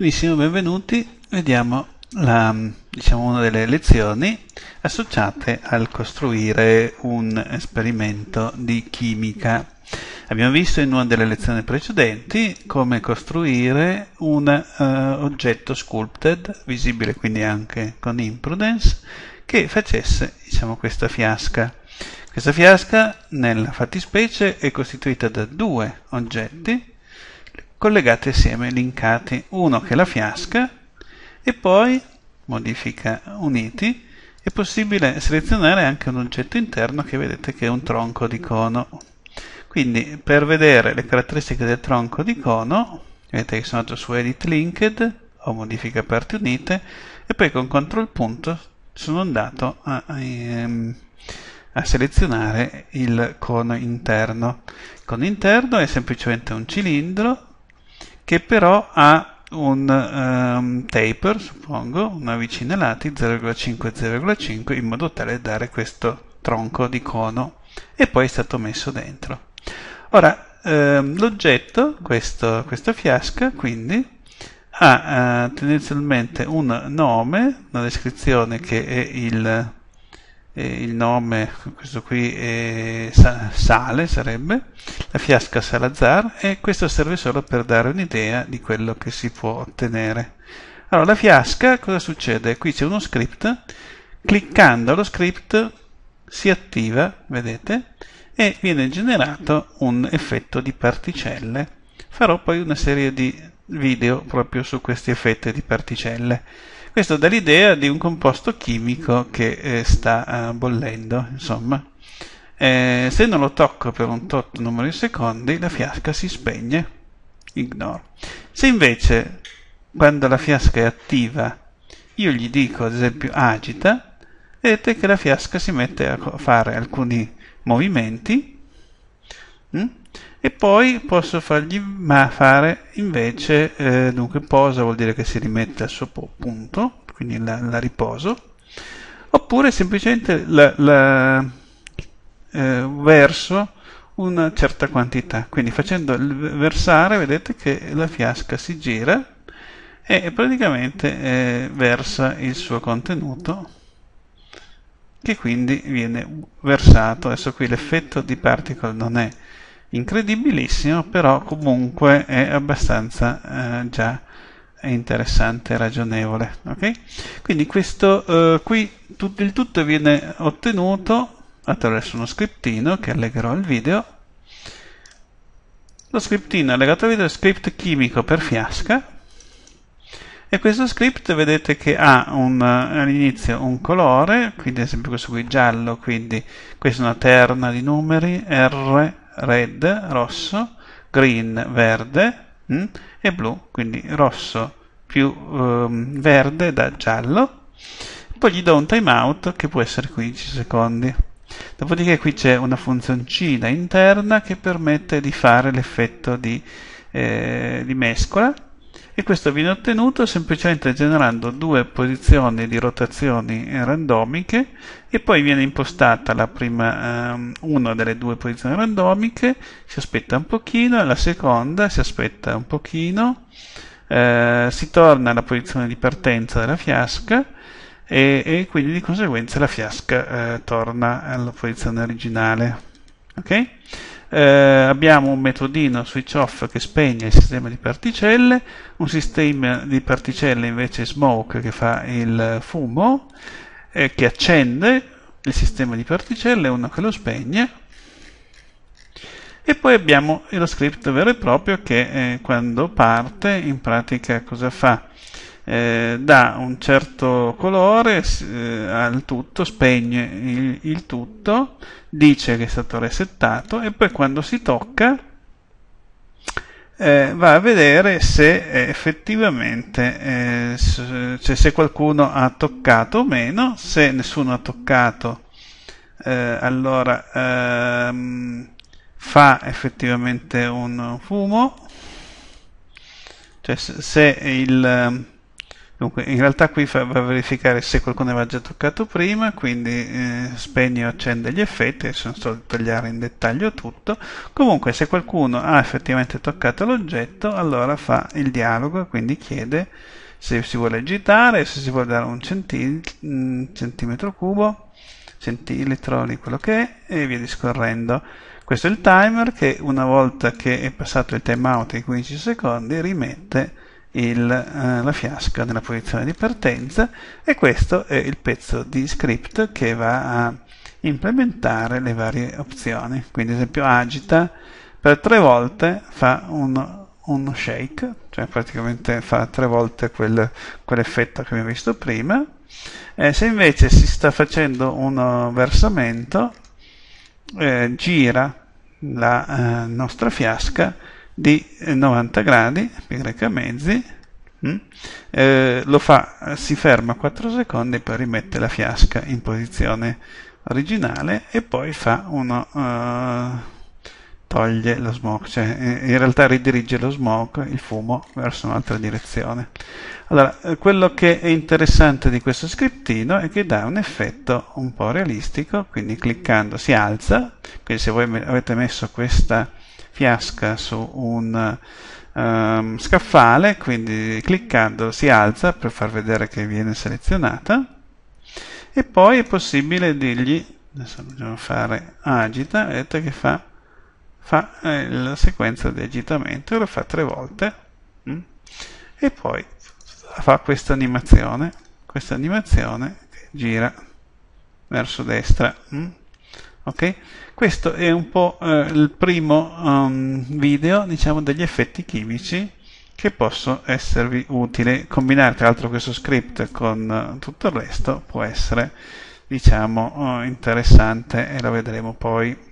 Benissimo, benvenuti. Vediamo la, diciamo, una delle lezioni associate al costruire un esperimento di chimica. Abbiamo visto in una delle lezioni precedenti come costruire un uh, oggetto sculpted, visibile quindi anche con Imprudence, che facesse diciamo, questa fiasca. Questa fiasca nella fattispecie è costituita da due oggetti collegati assieme, linkati, uno che è la fiasca e poi modifica uniti è possibile selezionare anche un oggetto interno che vedete che è un tronco di cono. Quindi per vedere le caratteristiche del tronco di cono, vedete che sono andato su Edit Linked o Modifica parti unite e poi con CTRL punto sono andato a, ehm, a selezionare il cono interno. Il cono interno è semplicemente un cilindro che però ha un um, taper, suppongo, una vicina lati 0,5-0,5 in modo tale da dare questo tronco di cono e poi è stato messo dentro. Ora, ehm, l'oggetto, questo, questa fiasca, quindi ha eh, tendenzialmente un nome, una descrizione che è il eh, il nome, questo qui è Sale sarebbe, la fiasca Salazar e questo serve solo per dare un'idea di quello che si può ottenere. Allora, la fiasca, cosa succede? Qui c'è uno script, cliccando allo script si attiva, vedete, e viene generato un effetto di particelle. Farò poi una serie di video proprio su questi effetti di particelle. Questo dà l'idea di un composto chimico che eh, sta eh, bollendo, insomma. Eh, se non lo tocco per un tot numero di secondi, la fiasca si spegne. ignore. Se invece, quando la fiasca è attiva, io gli dico, ad esempio, agita, vedete che la fiasca si mette a fare alcuni movimenti. Mm? e poi posso fargli fare invece eh, dunque posa vuol dire che si rimette al suo punto quindi la, la riposo oppure semplicemente la, la, eh, verso una certa quantità quindi facendo il versare vedete che la fiasca si gira e praticamente eh, versa il suo contenuto che quindi viene versato adesso qui l'effetto di particle non è incredibilissimo, però comunque è abbastanza eh, già interessante e ragionevole. Okay? Quindi questo eh, qui tutto, il tutto viene ottenuto attraverso uno scriptino che allegherò al video. Lo scriptino allegato al video è script chimico per fiasca e questo script vedete che ha all'inizio un colore, quindi ad esempio questo qui giallo, quindi questa è una terna di numeri, R, red, rosso, green, verde mh? Mm, e blu, quindi rosso più ehm, verde da giallo. Poi gli do un timeout che può essere 15 secondi. Dopodiché qui c'è una funzioncina interna che permette di fare l'effetto di, eh, di mescola e questo viene ottenuto semplicemente generando due posizioni di rotazioni eh, randomiche e poi viene impostata la prima um, una delle due posizioni randomiche si aspetta un pochino la seconda si aspetta un pochino eh, si torna alla posizione di partenza della fiasca e, e quindi di conseguenza la fiasca eh, torna alla posizione originale ok eh, abbiamo un metodino switch off che spegne il sistema di particelle, un sistema di particelle invece smoke che fa il fumo, eh, che accende il sistema di particelle, uno che lo spegne, e poi abbiamo lo script vero e proprio che eh, quando parte in pratica cosa fa? eh, dà un certo colore eh, al tutto, spegne il, il tutto, dice che è stato resettato e poi quando si tocca eh, va a vedere se effettivamente eh, cioè se qualcuno ha toccato o meno se nessuno ha toccato eh, allora ehm, fa effettivamente un fumo cioè se, se il Dunque, in realtà qui fa, va a verificare se qualcuno aveva già toccato prima, quindi eh, spegne o accende gli effetti, adesso non sto a tagliare in dettaglio tutto. Comunque, se qualcuno ha effettivamente toccato l'oggetto, allora fa il dialogo, quindi chiede se si vuole agitare, se si vuole dare un centi mm, centimetro cubo, centilitro di quello che è, e via discorrendo. Questo è il timer che una volta che è passato il timeout di 15 secondi rimette il, eh, la fiasca nella posizione di partenza e questo è il pezzo di script che va a implementare le varie opzioni. Quindi ad esempio agita per tre volte fa un, un shake, cioè praticamente fa tre volte quel, quell'effetto che abbiamo visto prima. Eh, se invece si sta facendo un versamento, eh, gira la eh, nostra fiasca di 90 gradi, π mezzi, Mm? Eh, lo fa, si ferma 4 secondi, poi rimette la fiasca in posizione originale e poi fa uno, uh, toglie lo smoke, cioè eh, in realtà ridirige lo smoke, il fumo, verso un'altra direzione. Allora, eh, quello che è interessante di questo scriptino è che dà un effetto un po' realistico, quindi cliccando si alza, quindi se voi avete messo questa fiasca su un um, scaffale, quindi cliccando si alza per far vedere che viene selezionata e poi è possibile dirgli, adesso dobbiamo fare agita, vedete che fa, fa eh, la sequenza di agitamento, lo fa tre volte mh? Mm? e poi fa questa animazione, questa animazione che gira verso destra. Mh? Mm? Okay? Questo è un po' eh, il primo um, video diciamo, degli effetti chimici che posso esservi utile. Combinare tra l'altro questo script con uh, tutto il resto può essere diciamo, uh, interessante e lo vedremo poi.